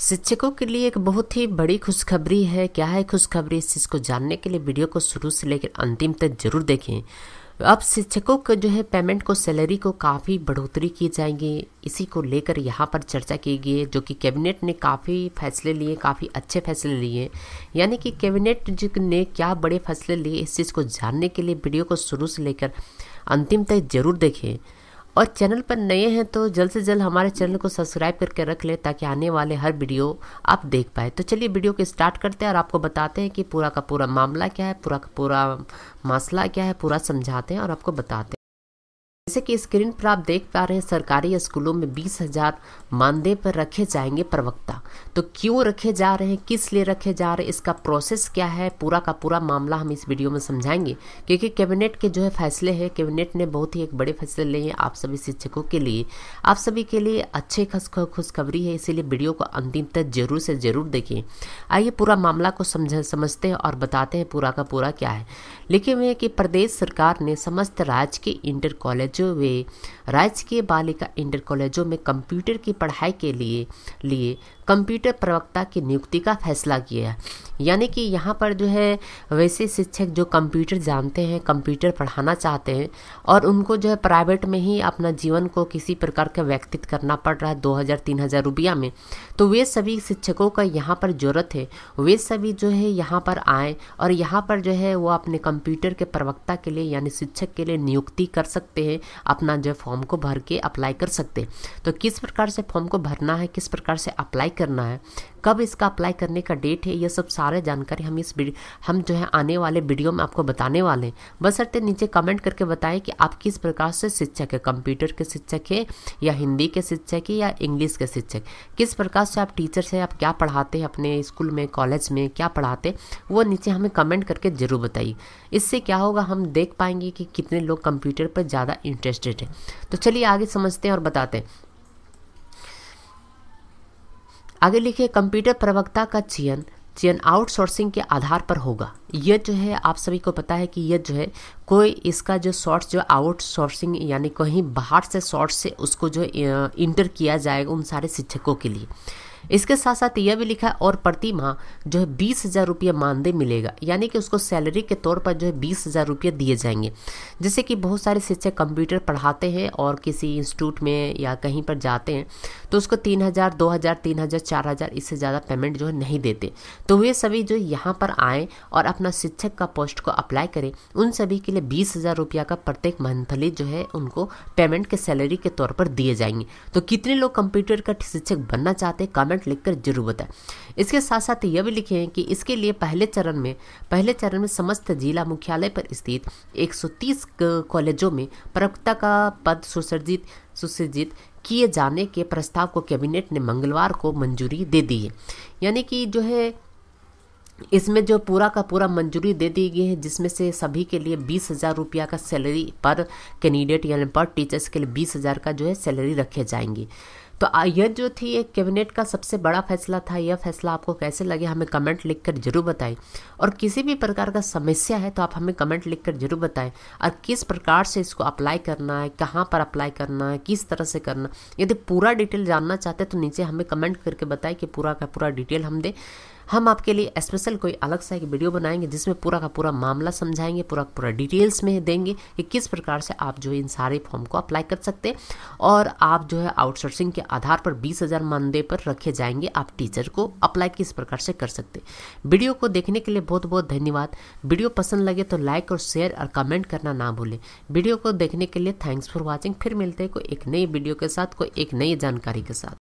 शिक्षकों के लिए एक बहुत ही बड़ी खुशखबरी है क्या है खुशखबरी इस चीज़ को जानने के लिए वीडियो को शुरू से लेकर अंतिम तक जरूर देखें अब शिक्षकों के जो है पेमेंट को सैलरी को काफ़ी बढ़ोतरी की जाएंगी इसी को लेकर यहाँ पर चर्चा की गई है जो कि कैबिनेट ने काफ़ी फैसले लिए काफ़ी अच्छे फैसले लिए यानी कि कैबिनेट ने क्या बड़े फैसले लिए इस चीज़ को जानने के लिए वीडियो को शुरू से लेकर अंतिम तक जरूर देखें और चैनल पर नए हैं तो जल्द से जल्द हमारे चैनल को सब्सक्राइब करके रख लें ताकि आने वाले हर वीडियो आप देख पाए तो चलिए वीडियो को स्टार्ट करते हैं और आपको बताते हैं कि पूरा का पूरा मामला क्या है पूरा का पूरा मसला क्या है पूरा समझाते हैं और आपको बताते हैं जैसे कि स्क्रीन पर आप देख पा रहे हैं सरकारी स्कूलों में बीस हजार मानदेय पर रखे जाएंगे प्रवक्ता तो क्यों रखे जा रहे हैं किस लिए रखे जा रहे हैं इसका प्रोसेस क्या है पूरा का पूरा मामला हम इस वीडियो में समझाएंगे क्योंकि कैबिनेट के जो है फैसले हैं कैबिनेट ने बहुत ही एक बड़े फैसले लिए हैं आप सभी शिक्षकों के लिए आप सभी के लिए अच्छे खुशखबरी है इसीलिए वीडियो को अंतिम तक जरूर से जरूर देखिए आइए पूरा मामला को समझ समझते हैं और बताते हैं पूरा का पूरा क्या है लिखे हुए हैं कि प्रदेश सरकार ने समस्त राज्य के इंटर कॉलेज 就围。राजकीय बालिका इंटर कॉलेजों में कंप्यूटर की पढ़ाई के लिए लिए कंप्यूटर प्रवक्ता की नियुक्ति का फैसला किया यानी कि यहाँ पर जो है वैसे शिक्षक जो कंप्यूटर जानते हैं कंप्यूटर पढ़ाना चाहते हैं और उनको जो है प्राइवेट में ही अपना जीवन को किसी प्रकार का व्यक्तित करना पड़ रहा है दो हज़ार तीन हज़ार रुपया में तो वे सभी शिक्षकों का यहाँ पर ज़रूरत है वे सभी जो है यहाँ पर आए और यहाँ पर जो है वो अपने कंप्यूटर के प्रवक्ता के लिए यानी शिक्षक के लिए नियुक्ति कर सकते हैं अपना जो फॉर्म फॉर्म को भर के अप्लाई कर सकते हैं तो किस प्रकार से फॉर्म को भरना है किस प्रकार से अप्लाई करना है कब इसका अप्लाई करने का डेट है ये सब सारे जानकारी हम इस हम जो है आने वाले वीडियो में आपको बताने वाले हैं बस बसरते नीचे कमेंट करके बताएं कि आप किस प्रकार से शिक्षक है कंप्यूटर के शिक्षक है या हिंदी के शिक्षक है या इंग्लिश के शिक्षक किस प्रकार से आप टीचर से आप क्या पढ़ाते हैं अपने स्कूल में कॉलेज में क्या पढ़ाते वो नीचे हमें कमेंट करके ज़रूर बताइए इससे क्या होगा हम देख पाएंगे कि कितने लोग कंप्यूटर पर ज़्यादा इंटरेस्टेड है तो चलिए आगे समझते हैं और बताते हैं आगे लिखिए कंप्यूटर प्रवक्ता का चयन चयन आउटसोर्सिंग के आधार पर होगा यह जो है आप सभी को पता है कि यह जो है कोई इसका जो शॉर्ट्स जो आउटसोर्सिंग यानी कहीं बाहर से शॉर्ट से उसको जो इंटर किया जाएगा उन सारे शिक्षकों के लिए इसके साथ साथ यह भी लिखा है और प्रति माह जो है बीस हज़ार रुपये मानदेय मिलेगा यानी कि उसको सैलरी के तौर पर जो है बीस हज़ार रुपये दिए जाएंगे जैसे कि बहुत सारे शिक्षक कंप्यूटर पढ़ाते हैं और किसी इंस्टीट्यूट में या कहीं पर जाते हैं तो उसको तीन हज़ार दो हज़ार तीन हज़ार चार हज़ार इससे ज़्यादा पेमेंट जो है नहीं देते तो वे सभी जो यहाँ पर आएँ और अपना शिक्षक का पोस्ट को अप्लाई करें उन सभी के लिए बीस हज़ार रुपया का प्रत्येक मंथली जो है उनको पेमेंट के सैलरी के तौर पर दिए जाएंगे तो कितने लोग कंप्यूटर का शिक्षक बनना चाहते हैं कमेंट लिखकर जरूरत है इसके साथ साथ यह भी लिखे हैं कि इसके लिए पहले चरण में पहले चरण में समस्त जिला मुख्यालय पर स्थित 130 कॉलेजों में प्रवक्ता का पद सुसर्जित सुसज्जित किए जाने के प्रस्ताव को कैबिनेट ने मंगलवार को मंजूरी दे दी है यानी कि जो है इसमें जो पूरा का पूरा मंजूरी दे दी गई है जिसमें से सभी के लिए बीस हज़ार रुपया का सैलरी पर कैंडिडेट यानी पर टीचर्स के लिए बीस हज़ार का जो है सैलरी रखे जाएंगी तो यह जो थी एक कैबिनेट का सबसे बड़ा फैसला था यह फैसला आपको कैसे लगे हमें कमेंट लिखकर जरूर बताएं और किसी भी प्रकार का समस्या है तो आप हमें कमेंट लिखकर जरूर बताएं और किस प्रकार से इसको अप्लाई करना है कहाँ पर अप्लाई करना है किस तरह से करना यदि पूरा डिटेल जानना चाहते हैं तो नीचे हमें कमेंट करके बताएं कि पूरा का पूरा डिटेल हम दें हम आपके लिए स्पेशल कोई अलग सा एक वीडियो बनाएंगे जिसमें पूरा का पूरा मामला समझाएंगे पूरा पूरा डिटेल्स में देंगे कि किस प्रकार से आप जो इन सारे फॉर्म को अप्लाई कर सकते हैं और आप जो है आउटसोर्सिंग के आधार पर बीस हज़ार मानदेय पर रखे जाएंगे आप टीचर को अप्लाई किस प्रकार से कर सकते वीडियो को देखने के लिए बहुत बहुत धन्यवाद वीडियो पसंद लगे तो लाइक और शेयर और कमेंट करना ना भूलें वीडियो को देखने के लिए थैंक्स फॉर वॉचिंग फिर मिलते हैं कोई एक नई वीडियो के साथ कोई एक नई जानकारी के साथ